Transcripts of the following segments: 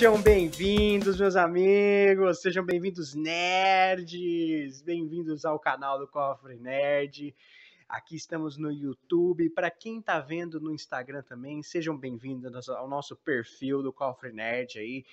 Sejam bem-vindos, meus amigos, sejam bem-vindos, nerds, bem-vindos ao canal do Cofre Nerd. Aqui estamos no YouTube. Para quem está vendo no Instagram também, sejam bem-vindos ao nosso perfil do Cofre Nerd aí,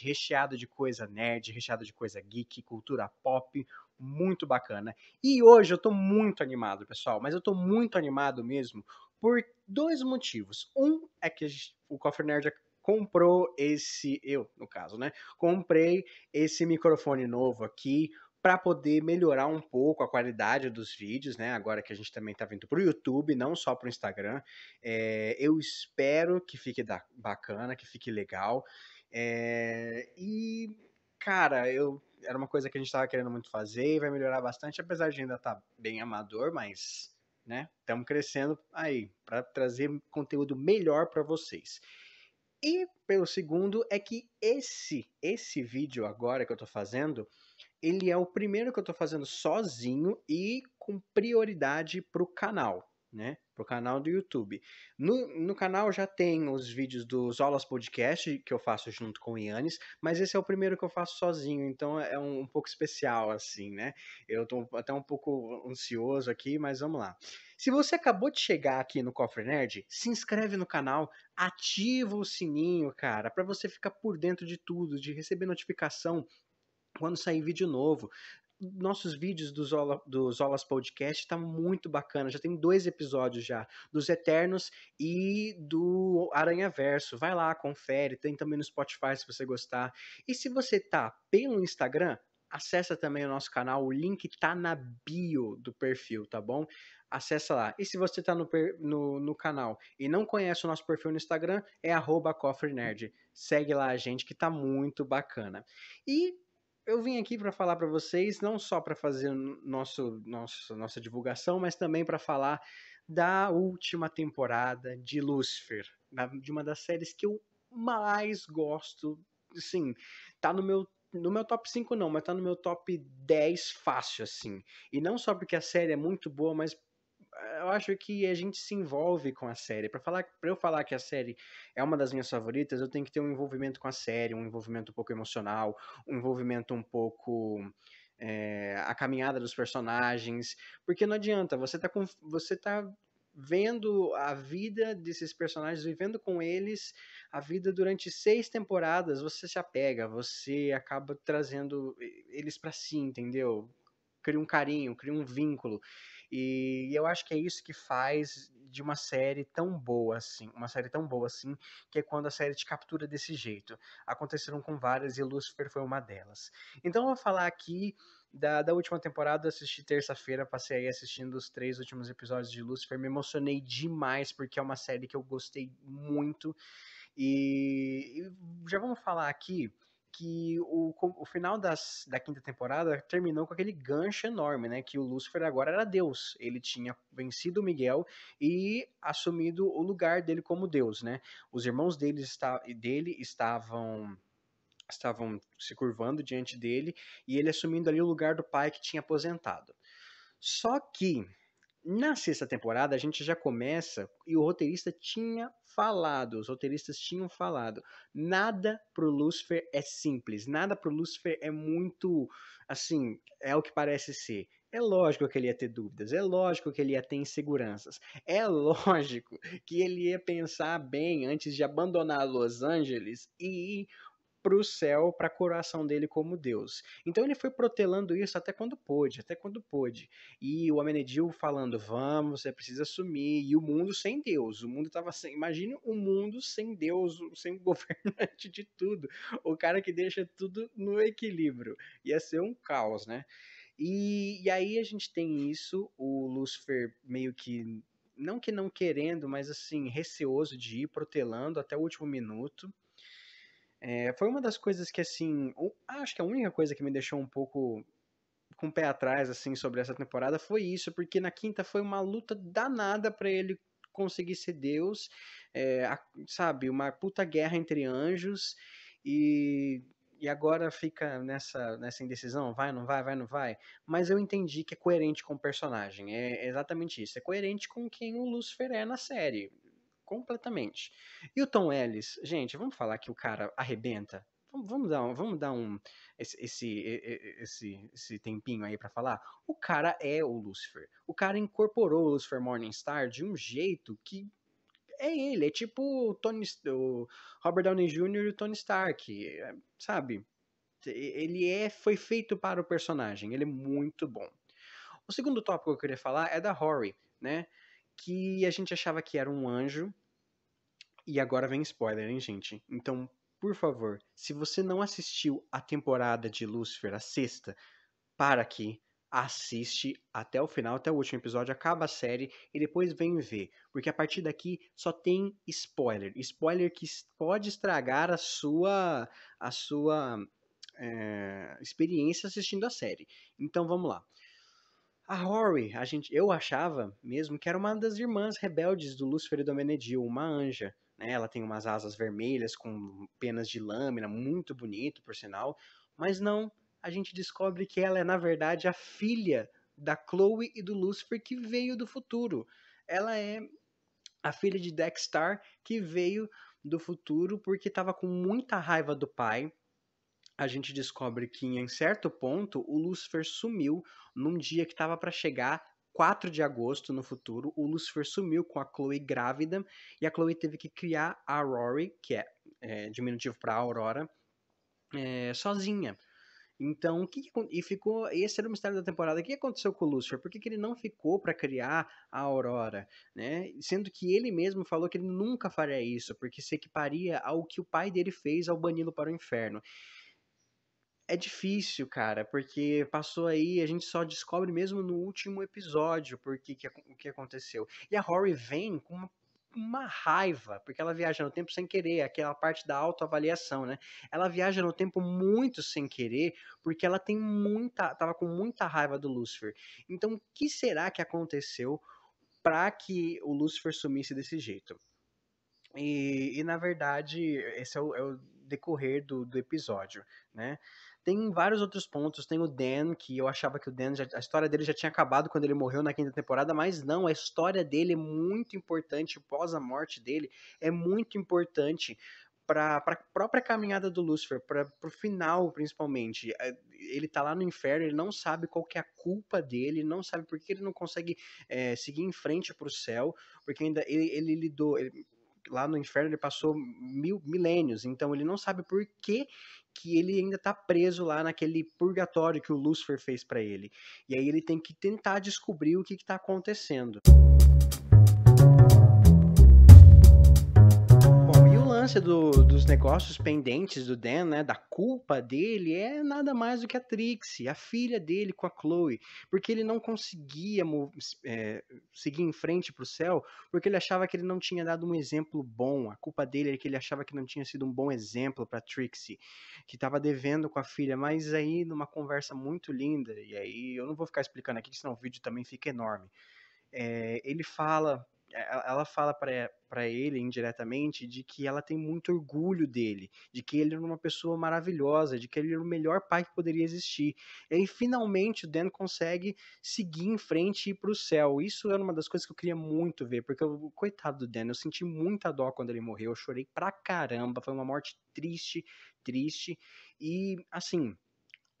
recheado de coisa nerd, recheado de coisa geek, cultura pop, muito bacana. E hoje eu estou muito animado, pessoal, mas eu estou muito animado mesmo por dois motivos. Um é que gente, o Cofre Nerd comprou esse, eu no caso, né? Comprei esse microfone novo aqui para poder melhorar um pouco a qualidade dos vídeos, né? Agora que a gente também está vindo para o YouTube, não só para o Instagram. É, eu espero que fique da, bacana, que fique legal. É, e, cara, eu era uma coisa que a gente estava querendo muito fazer e vai melhorar bastante, apesar de ainda estar tá bem amador, mas né? Estamos crescendo aí para trazer conteúdo melhor para vocês. E pelo segundo é que esse esse vídeo agora que eu tô fazendo, ele é o primeiro que eu tô fazendo sozinho e com prioridade pro canal, né? pro canal do YouTube. No, no canal já tem os vídeos dos Olas Podcast, que eu faço junto com o Yannis, mas esse é o primeiro que eu faço sozinho, então é, é um, um pouco especial, assim, né? Eu estou até um pouco ansioso aqui, mas vamos lá. Se você acabou de chegar aqui no Cofre Nerd, se inscreve no canal, ativa o sininho, cara, para você ficar por dentro de tudo, de receber notificação quando sair vídeo novo nossos vídeos do, Zola, do Zolas Podcast tá muito bacana. Já tem dois episódios já, dos Eternos e do Aranha Verso. Vai lá, confere. Tem também no Spotify se você gostar. E se você tá pelo Instagram, acessa também o nosso canal. O link tá na bio do perfil, tá bom? Acessa lá. E se você tá no, no, no canal e não conhece o nosso perfil no Instagram, é arroba Segue lá a gente que tá muito bacana. E eu vim aqui para falar para vocês, não só para fazer nosso, nosso, nossa divulgação, mas também para falar da última temporada de Lucifer, de uma das séries que eu mais gosto. Sim, tá no meu no meu top 5 não, mas tá no meu top 10 fácil assim. E não só porque a série é muito boa, mas eu acho que a gente se envolve com a série. Para falar, para eu falar que a série é uma das minhas favoritas, eu tenho que ter um envolvimento com a série, um envolvimento um pouco emocional, um envolvimento um pouco é, a caminhada dos personagens, porque não adianta, você tá com, você tá vendo a vida desses personagens, vivendo com eles a vida durante seis temporadas, você se apega, você acaba trazendo eles para si, entendeu? Cria um carinho, cria um vínculo. E eu acho que é isso que faz de uma série tão boa assim, uma série tão boa assim, que é quando a série te captura desse jeito. Aconteceram com várias e Lucifer foi uma delas. Então eu vou falar aqui da, da última temporada, assisti terça-feira, passei aí assistindo os três últimos episódios de Lucifer, me emocionei demais porque é uma série que eu gostei muito. E, e já vamos falar aqui que o, o final das, da quinta temporada terminou com aquele gancho enorme, né? Que o Lúcifer agora era Deus. Ele tinha vencido o Miguel e assumido o lugar dele como Deus, né? Os irmãos dele, está, dele estavam estavam se curvando diante dele e ele assumindo ali o lugar do pai que tinha aposentado. Só que na sexta temporada, a gente já começa e o roteirista tinha falado, os roteiristas tinham falado. Nada pro Lucifer é simples, nada pro Lucifer é muito assim, é o que parece ser. É lógico que ele ia ter dúvidas, é lógico que ele ia ter inseguranças, é lógico que ele ia pensar bem antes de abandonar Los Angeles e ir para o céu, para a coração dele como Deus. Então ele foi protelando isso até quando pôde, até quando pôde. E o Amenedil falando: vamos, você precisa assumir. E o mundo sem Deus. O mundo estava sem. Imagine o um mundo sem Deus, sem o governante de tudo. O cara que deixa tudo no equilíbrio. Ia ser um caos, né? E, e aí a gente tem isso, o Lucifer meio que não que não querendo, mas assim, receoso de ir protelando até o último minuto. É, foi uma das coisas que, assim, acho que a única coisa que me deixou um pouco com o pé atrás, assim, sobre essa temporada foi isso, porque na quinta foi uma luta danada para ele conseguir ser Deus, é, a, sabe, uma puta guerra entre anjos e e agora fica nessa, nessa indecisão, vai, não vai, vai, não vai. Mas eu entendi que é coerente com o personagem. É exatamente isso. É coerente com quem o Lucifer é na série completamente. E o Tom Ellis, gente, vamos falar que o cara arrebenta? Vamos dar um, vamos dar um esse, esse, esse, esse tempinho aí para falar. O cara é o Lucifer. O cara incorporou o Lucifer Morningstar de um jeito que é ele. É tipo o, Tony, o Robert Downey Jr. e o Tony Stark, eh, sabe? Ele é, foi feito para o personagem. Ele é muito bom. O segundo tópico que eu queria falar é da Rory, né? que a gente achava que era um anjo. E agora vem spoiler, hein, gente? Então, por favor, se você não assistiu a temporada de Lucifer, a sexta, para aqui, assiste até o final, até o último episódio, acaba a série e depois vem ver, porque a partir daqui só tem spoiler, spoiler que pode estragar a sua a sua é, experiência assistindo a série. Então vamos lá. A Rory, a gente, eu achava mesmo que era uma das irmãs rebeldes do Lúcifer e do Menedil, uma anja. Né? Ela tem umas asas vermelhas com penas de lâmina, muito bonito, por sinal. Mas não, a gente descobre que ela é, na verdade, a filha da Chloe e do Lucifer que veio do futuro. Ela é a filha de Dexter que veio do futuro porque estava com muita raiva do pai, a gente descobre que em certo ponto o Lucifer sumiu num dia que estava para chegar 4 de agosto no futuro, o Lucifer sumiu com a Chloe grávida e a Chloe teve que criar a Rory, que é, é diminutivo para Aurora, é, sozinha. Então, o que, que, e ficou, esse era o mistério da temporada. O que aconteceu com o Lucifer? Por que, que ele não ficou para criar a Aurora, né? Sendo que ele mesmo falou que ele nunca faria isso, porque se equiparia ao que o pai dele fez ao bani-lo para o inferno é difícil, cara, porque passou aí, a gente só descobre mesmo no último episódio porque que, o que aconteceu. E a Rory vem com uma, uma raiva, porque ela viaja no tempo sem querer, aquela parte da autoavaliação, né? Ela viaja no tempo muito sem querer, porque ela tem muita, tava com muita raiva do Lucifer. Então, o que será que aconteceu para que o Lucifer sumisse desse jeito? E, e na verdade, esse é o, é o decorrer do, do episódio, né? Tem vários outros pontos. Tem o Dan, que eu achava que o Dan, já, a história dele já tinha acabado quando ele morreu na quinta temporada, mas não, a história dele é muito importante pós a morte dele, é muito importante para a própria caminhada do Lucifer, para o final principalmente. É, ele tá lá no inferno, ele não sabe qual que é a culpa dele, não sabe por que ele não consegue é, seguir em frente para o céu, porque ainda ele, ele lidou, ele, lá no inferno ele passou mil milênios, então ele não sabe por que que ele ainda está preso lá naquele purgatório que o Lúcifer fez para ele. E aí ele tem que tentar descobrir o que está acontecendo. importância do, dos negócios pendentes do Dan, né, da culpa dele, é nada mais do que a Trixie, a filha dele com a Chloe, porque ele não conseguia é, seguir em frente para o céu, porque ele achava que ele não tinha dado um exemplo bom. A culpa dele é que ele achava que não tinha sido um bom exemplo para Trixie, que estava devendo com a filha. Mas aí, numa conversa muito linda, e aí eu não vou ficar explicando aqui, senão o vídeo também fica enorme. É, ele fala é, ela fala para ele indiretamente de que ela tem muito orgulho dele, de que ele era uma pessoa maravilhosa, de que ele era o melhor pai que poderia existir. E aí, finalmente, o Dan consegue seguir em frente e ir pro céu. Isso era uma das coisas que eu queria muito ver, porque, eu, coitado do Dan, eu senti muita dó quando ele morreu, eu chorei pra caramba, foi uma morte triste, triste, e, assim,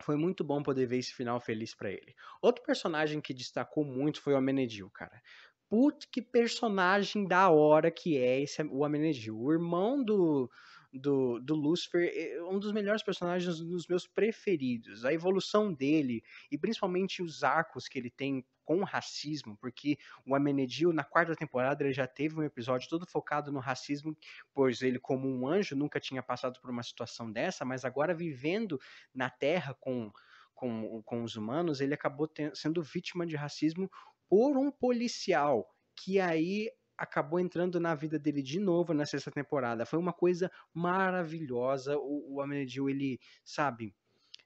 foi muito bom poder ver esse final feliz para ele. Outro personagem que destacou muito foi o Amenedil, cara. Putz, que personagem da hora que é esse o Amenegil. O irmão do, do, do Lucifer é um dos melhores personagens, um dos meus preferidos. A evolução dele e principalmente os arcos que ele tem com racismo, porque o Amenedil, na quarta temporada, ele já teve um episódio todo focado no racismo, pois ele, como um anjo, nunca tinha passado por uma situação dessa, mas agora vivendo na Terra com. Com, com os humanos, ele acabou sendo vítima de racismo por um policial, que aí acabou entrando na vida dele de novo na sexta temporada. Foi uma coisa maravilhosa. O, o ele, sabe,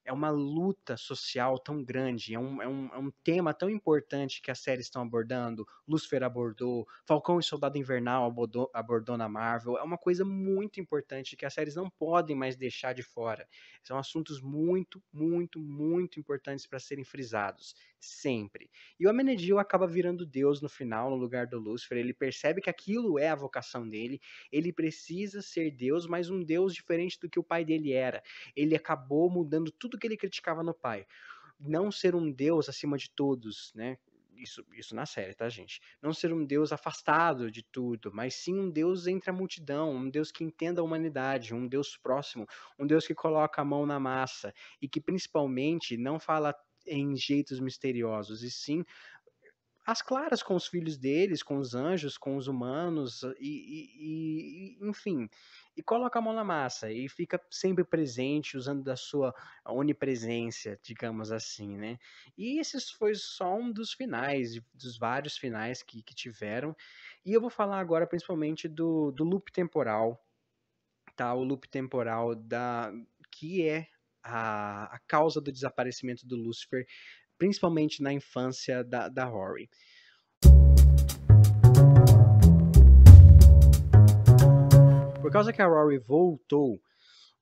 é uma luta social tão grande, é um, é, um, é um tema tão importante que as séries estão abordando. Lucifer abordou, Falcão e Soldado Invernal abordou, abordou na Marvel. É uma coisa muito importante que as séries não podem mais deixar de fora. São assuntos muito, muito, muito importantes para serem frisados, sempre. E o Amenedil acaba virando Deus no final, no lugar do Lucifer. Ele percebe que aquilo é a vocação dele, ele precisa ser Deus, mas um Deus diferente do que o pai dele era. Ele acabou mudando tudo tudo que ele criticava no pai. Não ser um Deus acima de todos, né? Isso, isso na série, tá, gente? Não ser um Deus afastado de tudo, mas sim um Deus entre a multidão, um Deus que entenda a humanidade, um Deus próximo, um Deus que coloca a mão na massa e que principalmente não fala em jeitos misteriosos, e sim as claras com os filhos deles, com os anjos, com os humanos, e, e, e enfim e coloca a mão na massa e fica sempre presente usando da sua onipresença, digamos assim, né? E esse foi só um dos finais, dos vários finais que, que tiveram. E eu vou falar agora principalmente do, do loop temporal, tá? O loop temporal da que é a, a causa do desaparecimento do Lúcifer, principalmente na infância da, da Rory. Por causa que a Rory voltou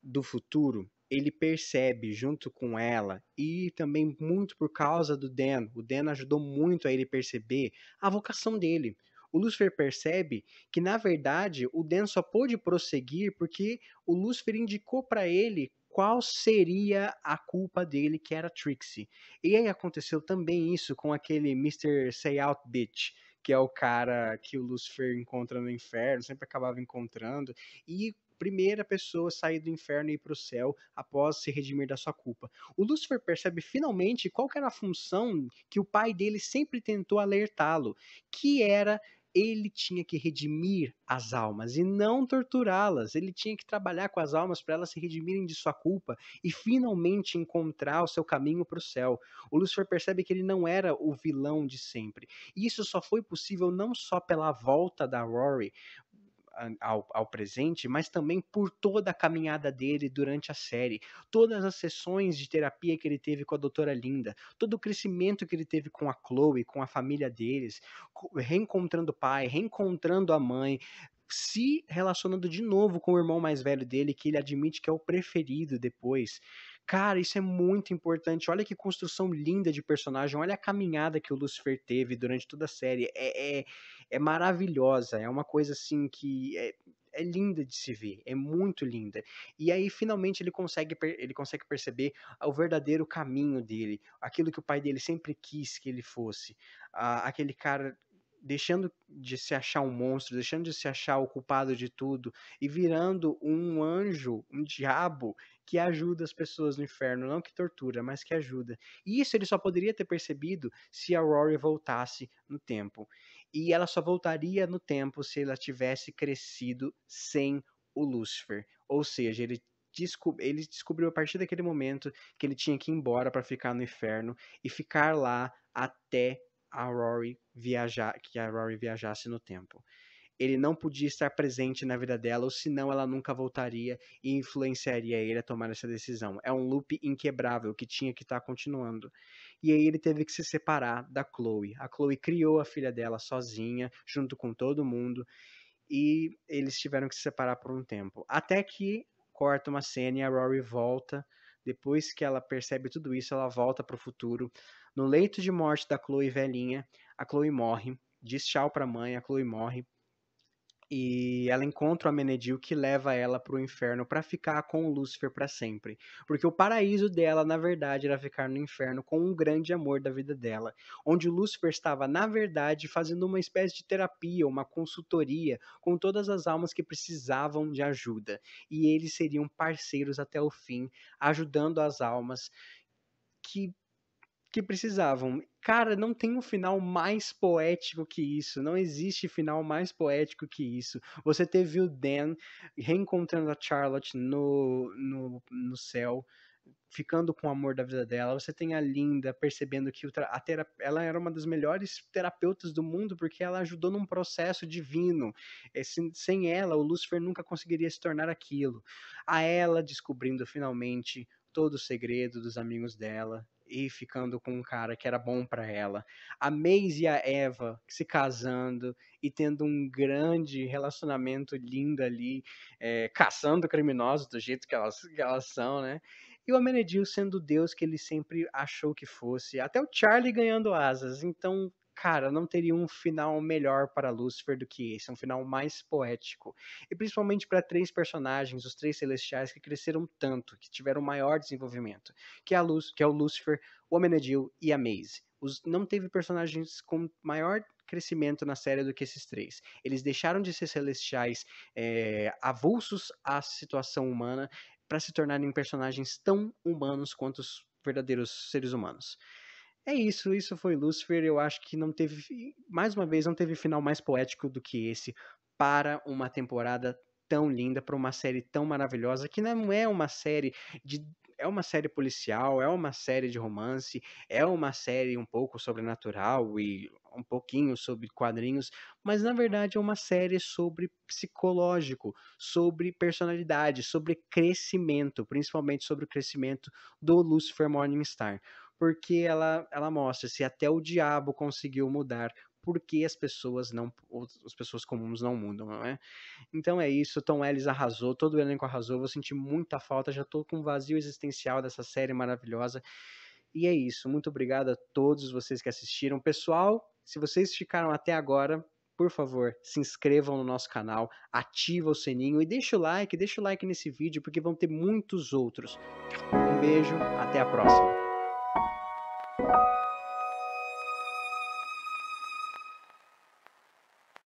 do futuro, ele percebe junto com ela e também muito por causa do Dan. O Dan ajudou muito a ele perceber a vocação dele. O Lucifer percebe que na verdade o Dan só pôde prosseguir porque o Lucifer indicou para ele qual seria a culpa dele, que era Trixie. E aí aconteceu também isso com aquele Mr. Say Out Bitch que é o cara que o Lucifer encontra no inferno, sempre acabava encontrando, e primeira pessoa a sair do inferno e ir para o céu após se redimir da sua culpa. O Lúcifer percebe finalmente qual era a função que o pai dele sempre tentou alertá-lo, que era ele tinha que redimir as almas e não torturá-las. Ele tinha que trabalhar com as almas para elas se redimirem de sua culpa e finalmente encontrar o seu caminho para o céu. O Lúcifer percebe que ele não era o vilão de sempre. E isso só foi possível não só pela volta da Rory, ao, ao presente, mas também por toda a caminhada dele durante a série, todas as sessões de terapia que ele teve com a doutora Linda, todo o crescimento que ele teve com a Chloe, com a família deles, reencontrando o pai, reencontrando a mãe, se relacionando de novo com o irmão mais velho dele, que ele admite que é o preferido depois. Cara, isso é muito importante. Olha que construção linda de personagem. Olha a caminhada que o Lucifer teve durante toda a série. É, é, é maravilhosa. É uma coisa assim que é, é linda de se ver, é muito linda. E aí finalmente ele consegue ele consegue perceber o verdadeiro caminho dele, aquilo que o pai dele sempre quis que ele fosse, ah, aquele cara deixando de se achar um monstro, deixando de se achar o culpado de tudo e virando um anjo, um diabo que ajuda as pessoas no inferno, não que tortura, mas que ajuda. E isso ele só poderia ter percebido se a Rory voltasse no tempo. E ela só voltaria no tempo se ela tivesse crescido sem o Lúcifer. Ou seja, ele ele descobriu a partir daquele momento que ele tinha que ir embora para ficar no inferno e ficar lá até a Rory viajar, que a Rory viajasse no tempo ele não podia estar presente na vida dela, ou senão ela nunca voltaria e influenciaria ele a tomar essa decisão. É um loop inquebrável que tinha que estar tá continuando. E aí ele teve que se separar da Chloe. A Chloe criou a filha dela sozinha, junto com todo mundo, e eles tiveram que se separar por um tempo. Até que corta uma cena e a Rory volta. Depois que ela percebe tudo isso, ela volta para o futuro. No leito de morte da Chloe velhinha, a Chloe morre. Diz tchau para a mãe, a Chloe morre e ela encontra o Amenedil que leva ela para o inferno para ficar com o Lúcifer para sempre, porque o paraíso dela na verdade era ficar no inferno com um grande amor da vida dela, onde o Lúcifer estava na verdade fazendo uma espécie de terapia, uma consultoria com todas as almas que precisavam de ajuda, e eles seriam parceiros até o fim, ajudando as almas que que precisavam. Cara, não tem um final mais poético que isso. Não existe final mais poético que isso. Você teve o Dan reencontrando a Charlotte no, no, no céu ficando com o amor da vida dela. Você tem a Linda percebendo que a ela era uma das melhores terapeutas do mundo porque ela ajudou num processo divino. É, sem ela, o Lucifer nunca conseguiria se tornar aquilo. A ela descobrindo finalmente todo o segredo dos amigos dela, e ficando com um cara que era bom para ela. A Maisie e a Eva se casando e tendo um grande relacionamento lindo ali, é, caçando criminosos do jeito que elas, que elas são, né? E o Amenedil sendo Deus que ele sempre achou que fosse. Até o Charlie ganhando asas. Então, cara, não teria um final melhor para Lúcifer do que esse, um final mais poético. E principalmente para três personagens, os três celestiais que cresceram tanto, que tiveram maior desenvolvimento, que é, a Luz, que é o Lúcifer, o Amenadiel e a Maze. Os, não teve personagens com maior crescimento na série do que esses três. Eles deixaram de ser celestiais é, avulsos à situação humana para se tornarem personagens tão humanos quanto os verdadeiros seres humanos. É isso, isso foi Lucifer. Eu acho que não teve, mais uma vez, não teve final mais poético do que esse para uma temporada tão linda, para uma série tão maravilhosa, que não é uma série de é uma série policial, é uma série de romance, é uma série um pouco sobrenatural e um pouquinho sobre quadrinhos, mas na verdade é uma série sobre psicológico, sobre personalidade, sobre crescimento, principalmente sobre o crescimento do Lucifer Morningstar porque ela, ela mostra se até o diabo conseguiu mudar, por que as pessoas não, as pessoas comuns não mudam, não é? Então é isso, Tom Ellis arrasou, todo o elenco arrasou, vou sentir muita falta, já tô com um vazio existencial dessa série maravilhosa. E é isso, muito obrigado a todos vocês que assistiram. Pessoal, se vocês ficaram até agora, por favor, se inscrevam no nosso canal, ativa o sininho e deixa o like, deixa o like nesse vídeo, porque vão ter muitos outros. Um beijo, até a próxima.